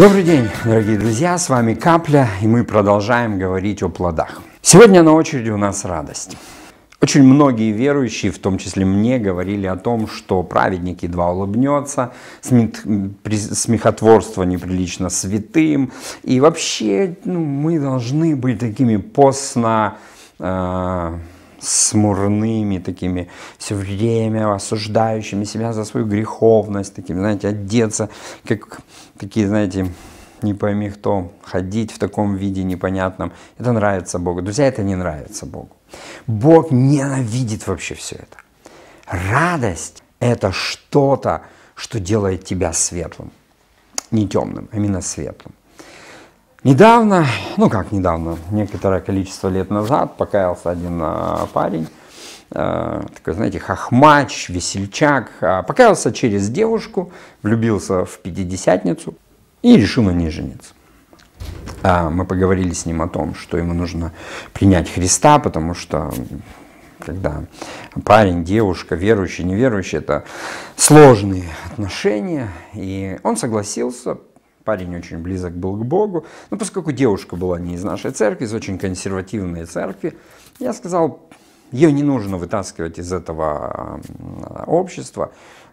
Добрый день, дорогие друзья, с вами Капля, и мы продолжаем говорить о плодах. Сегодня на очереди у нас радость. Очень многие верующие, в том числе мне, говорили о том, что праведник едва улыбнется, смехотворство неприлично святым, и вообще ну, мы должны быть такими постно... Э смурными такими, все время осуждающими себя за свою греховность, таким, знаете, одеться, как такие, знаете, не пойми кто, ходить в таком виде непонятном. Это нравится Богу. Друзья, это не нравится Богу. Бог ненавидит вообще все это. Радость – это что-то, что делает тебя светлым. Не темным, а именно светлым. Недавно, ну как недавно, некоторое количество лет назад покаялся один а, парень, а, такой, знаете, хохмач, весельчак, а, покаялся через девушку, влюбился в пятидесятницу и решил на ней жениться. Мы поговорили с ним о том, что ему нужно принять Христа, потому что когда парень, девушка, верующий, неверующий, это сложные отношения. И он согласился, парень очень близок был к Богу. Но поскольку девушка была не из нашей церкви, из очень консервативной церкви, я сказал, ее не нужно вытаскивать из этого общества,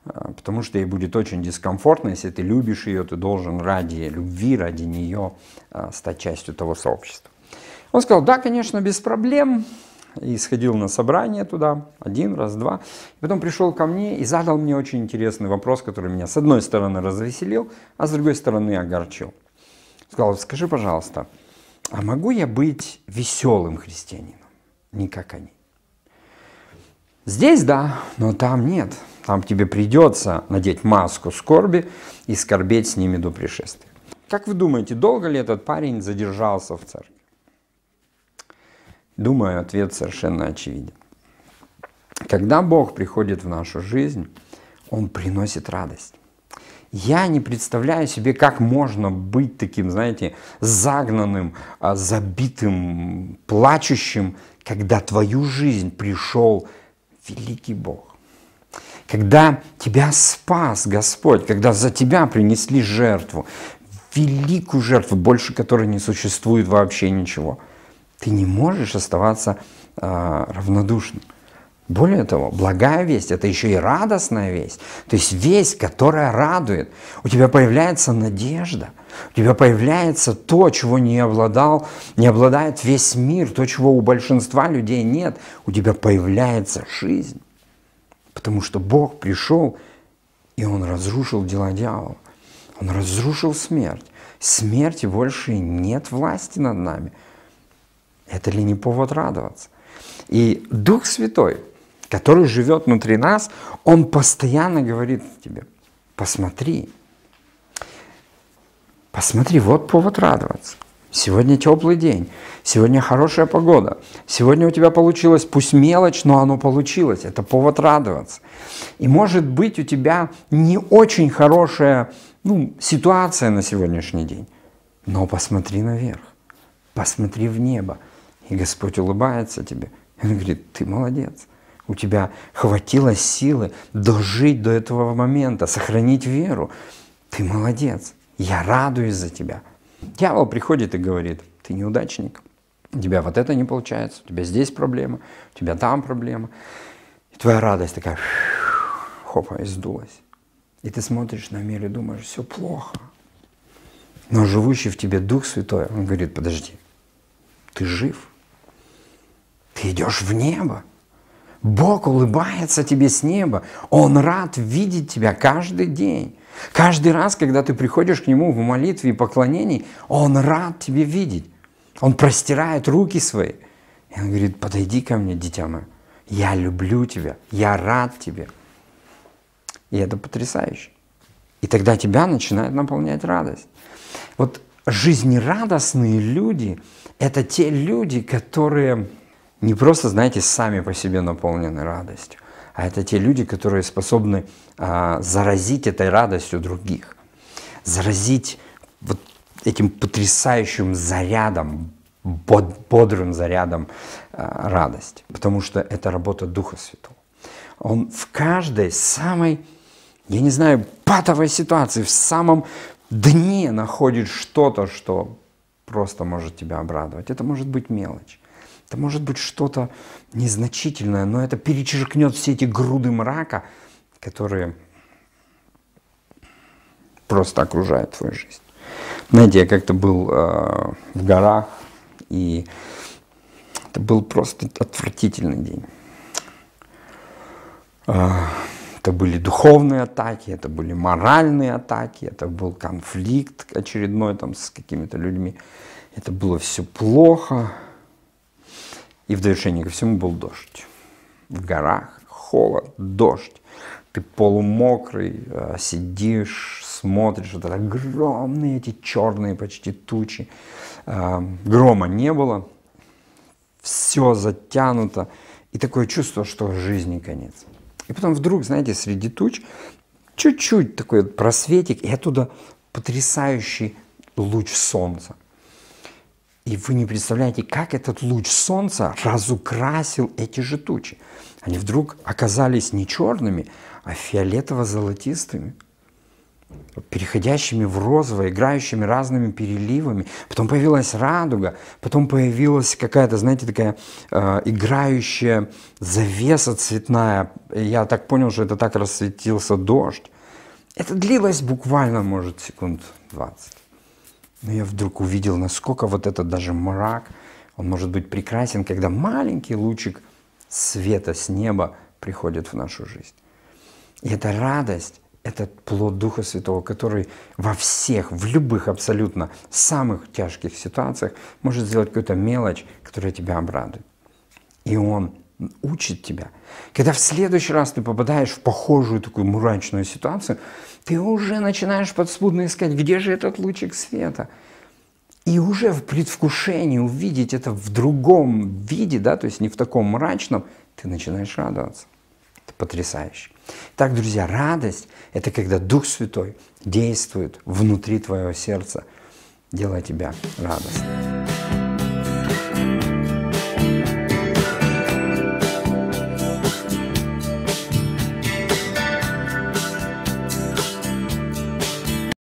э, потому что ей будет очень дискомфортно, если ты любишь ее, ты должен ради любви, ради нее э, стать частью того сообщества. Он сказал, да, конечно, без проблем, и сходил на собрание туда один раз, два. И потом пришел ко мне и задал мне очень интересный вопрос, который меня с одной стороны развеселил, а с другой стороны огорчил. Сказал, скажи, пожалуйста, а могу я быть веселым христианином? Не как они. Здесь да, но там нет. Там тебе придется надеть маску скорби и скорбеть с ними до пришествия. Как вы думаете, долго ли этот парень задержался в церкви? Думаю, ответ совершенно очевиден. Когда Бог приходит в нашу жизнь, Он приносит радость. Я не представляю себе, как можно быть таким, знаете, загнанным, а, забитым, плачущим, когда твою жизнь пришел великий Бог. Когда тебя спас Господь, когда за тебя принесли жертву, великую жертву, больше которой не существует вообще ничего – ты не можешь оставаться э, равнодушным. Более того, благая весть – это еще и радостная весть. То есть весть, которая радует. У тебя появляется надежда. У тебя появляется то, чего не обладал, не обладает весь мир, то, чего у большинства людей нет. У тебя появляется жизнь. Потому что Бог пришел, и Он разрушил дела дьявола. Он разрушил смерть. Смерти больше нет власти над нами – это ли не повод радоваться? И Дух Святой, который живет внутри нас, Он постоянно говорит тебе, посмотри, посмотри, вот повод радоваться. Сегодня теплый день, сегодня хорошая погода, сегодня у тебя получилось, пусть мелочь, но оно получилось, это повод радоваться. И может быть у тебя не очень хорошая ну, ситуация на сегодняшний день, но посмотри наверх, посмотри в небо, и Господь улыбается тебе. Он говорит, ты молодец. У тебя хватило силы дожить до этого момента, сохранить веру. Ты молодец. Я радуюсь за тебя. Дьявол приходит и говорит, ты неудачник. У тебя вот это не получается, у тебя здесь проблема, у тебя там проблема. И твоя радость такая, хопа, издулась, И ты смотришь на мир и думаешь, все плохо. Но живущий в тебе Дух Святой, он говорит, подожди, ты жив, ты идешь в небо. Бог улыбается тебе с неба. Он рад видеть тебя каждый день. Каждый раз, когда ты приходишь к Нему в молитве и поклонении, Он рад тебе видеть. Он простирает руки свои. И Он говорит, подойди ко мне, дитя мое. Я люблю тебя, я рад тебе. И это потрясающе. И тогда тебя начинает наполнять радость. Вот жизнерадостные люди – это те люди, которые не просто, знаете, сами по себе наполнены радостью, а это те люди, которые способны а, заразить этой радостью других, заразить вот этим потрясающим зарядом, бодрым зарядом а, радость, потому что это работа Духа Святого. Он в каждой самой, я не знаю, патовой ситуации, в самом дне находит что-то, что просто может тебя обрадовать. Это может быть мелочь. Это может быть что-то незначительное, но это перечеркнет все эти груды мрака, которые просто окружают твою жизнь. Знаете, я как-то был э, в горах, и это был просто отвратительный день. Э, это были духовные атаки, это были моральные атаки, это был конфликт очередной там с какими-то людьми. Это было все плохо. И в довершение ко всему был дождь. В горах холод, дождь. Ты полумокрый, э, сидишь, смотришь, вот огромные эти черные почти тучи. Э, грома не было, все затянуто. И такое чувство, что жизни конец. И потом вдруг, знаете, среди туч чуть-чуть такой просветик, и оттуда потрясающий луч солнца – и вы не представляете, как этот луч солнца разукрасил эти же тучи. Они вдруг оказались не черными, а фиолетово-золотистыми, переходящими в розовое, играющими разными переливами. Потом появилась радуга, потом появилась какая-то, знаете, такая э, играющая завеса цветная. Я так понял, что это так рассветился дождь. Это длилось буквально, может, секунд 20. Но я вдруг увидел, насколько вот этот даже мрак, он может быть прекрасен, когда маленький лучик света с неба приходит в нашу жизнь. И эта радость, этот плод Духа Святого, который во всех, в любых абсолютно самых тяжких ситуациях может сделать какую-то мелочь, которая тебя обрадует. И он учит тебя. Когда в следующий раз ты попадаешь в похожую такую мрачную ситуацию, ты уже начинаешь подспудно искать, где же этот лучик света. И уже в предвкушении увидеть это в другом виде, да, то есть не в таком мрачном, ты начинаешь радоваться. Это потрясающе. Так, друзья, радость – это когда Дух Святой действует внутри твоего сердца, делая тебя радостным.